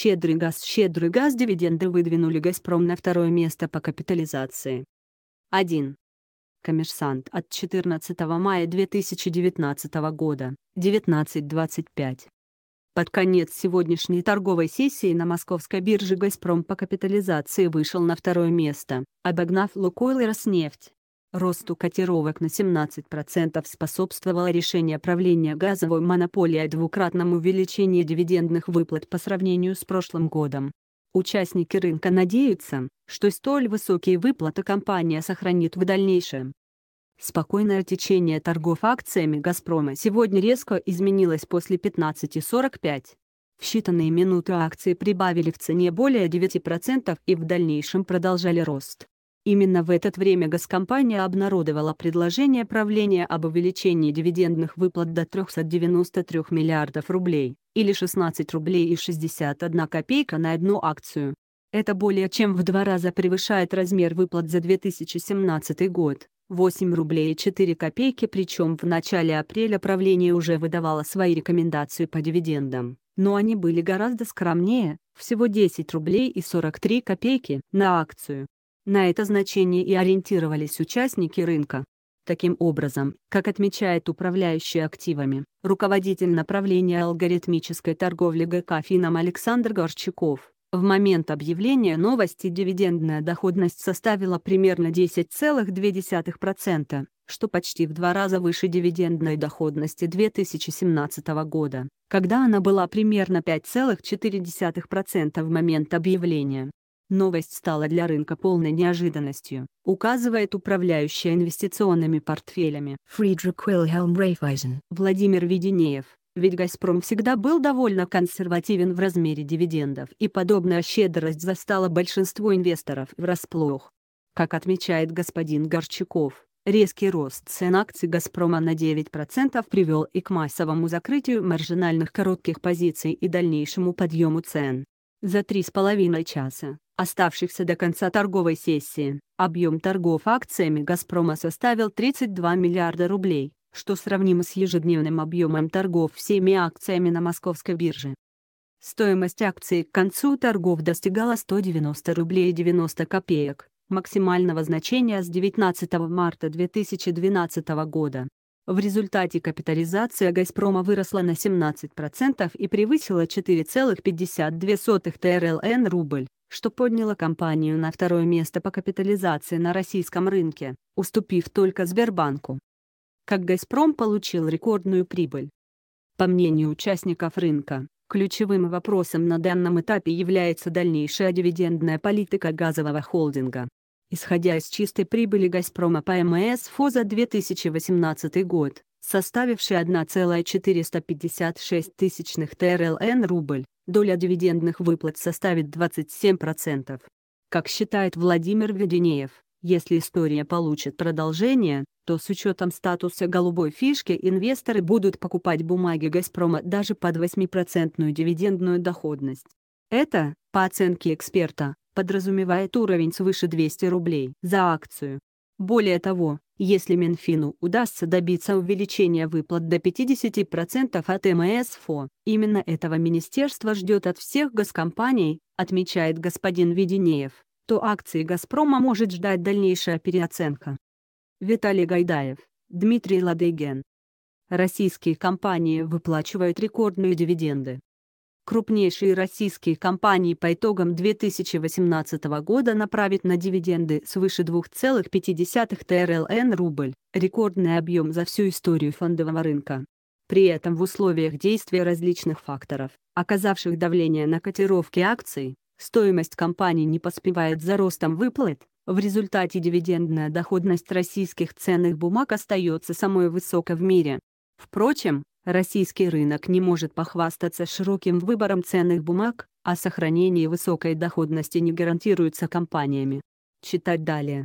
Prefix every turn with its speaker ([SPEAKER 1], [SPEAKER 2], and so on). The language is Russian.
[SPEAKER 1] Щедрый газ Щедрый газ дивиденды выдвинули «Газпром» на второе место по капитализации. 1. Коммерсант от 14 мая 2019 года, 19.25. Под конец сегодняшней торговой сессии на московской бирже «Газпром» по капитализации вышел на второе место, обогнав «Лукойл» и «Роснефть». Росту котировок на 17% способствовало решение правления газовой монополии о двукратном увеличении дивидендных выплат по сравнению с прошлым годом. Участники рынка надеются, что столь высокие выплаты компания сохранит в дальнейшем. Спокойное течение торгов акциями «Газпрома» сегодня резко изменилось после 15.45. В считанные минуты акции прибавили в цене более 9% и в дальнейшем продолжали рост. Именно в это время госкомпания обнародовала предложение правления об увеличении дивидендных выплат до 393 миллиардов рублей, или 16 рублей и 61 копейка на одну акцию. Это более чем в два раза превышает размер выплат за 2017 год. 8 рублей и 4 копейки причем в начале апреля правление уже выдавало свои рекомендации по дивидендам, но они были гораздо скромнее, всего 10 рублей и 43 копейки на акцию. На это значение и ориентировались участники рынка. Таким образом, как отмечает управляющий активами, руководитель направления алгоритмической торговли ГК «Финам» Александр Горчаков, в момент объявления новости дивидендная доходность составила примерно 10,2%, что почти в два раза выше дивидендной доходности 2017 года, когда она была примерно 5,4% в момент объявления. Новость стала для рынка полной неожиданностью, указывает управляющая инвестиционными портфелями Фридрих Уильхелм Рейфайзен. Владимир Веденеев. Ведь «Газпром» всегда был довольно консервативен в размере дивидендов и подобная щедрость застала большинство инвесторов врасплох. Как отмечает господин Горчаков, резкий рост цен акций «Газпрома» на 9% привел и к массовому закрытию маржинальных коротких позиций и дальнейшему подъему цен. За три с половиной часа оставшихся до конца торговой сессии. Объем торгов акциями «Газпрома» составил 32 миллиарда рублей, что сравнимо с ежедневным объемом торгов всеми акциями на московской бирже. Стоимость акций к концу торгов достигала 190 рублей 90 копеек, максимального значения с 19 марта 2012 года. В результате капитализация «Газпрома» выросла на 17% и превысила 4,52 ТРЛН рубль что подняло компанию на второе место по капитализации на российском рынке, уступив только Сбербанку. Как «Газпром» получил рекордную прибыль. По мнению участников рынка, ключевым вопросом на данном этапе является дальнейшая дивидендная политика газового холдинга. Исходя из чистой прибыли «Газпрома» по МСФО за 2018 год, составившей 1,456 тысячных ТРЛН рубль, доля дивидендных выплат составит 27%. Как считает Владимир Веденеев, если история получит продолжение, то с учетом статуса голубой фишки инвесторы будут покупать бумаги «Газпрома» даже под 8% дивидендную доходность. Это, по оценке эксперта, подразумевает уровень свыше 200 рублей за акцию. Более того, если Минфину удастся добиться увеличения выплат до 50% от МСФО. Именно этого министерство ждет от всех госкомпаний, отмечает господин Веденеев, то акции «Газпрома» может ждать дальнейшая переоценка. Виталий Гайдаев, Дмитрий Ладыгин. Российские компании выплачивают рекордные дивиденды крупнейшие российские компании по итогам 2018 года направит на дивиденды свыше 2,5 ТРЛН рубль, рекордный объем за всю историю фондового рынка. При этом в условиях действия различных факторов, оказавших давление на котировки акций, стоимость компаний не поспевает за ростом выплат, в результате дивидендная доходность российских ценных бумаг остается самой высокой в мире. Впрочем, Российский рынок не может похвастаться широким выбором ценных бумаг, а сохранение высокой доходности не гарантируется компаниями. Читать далее.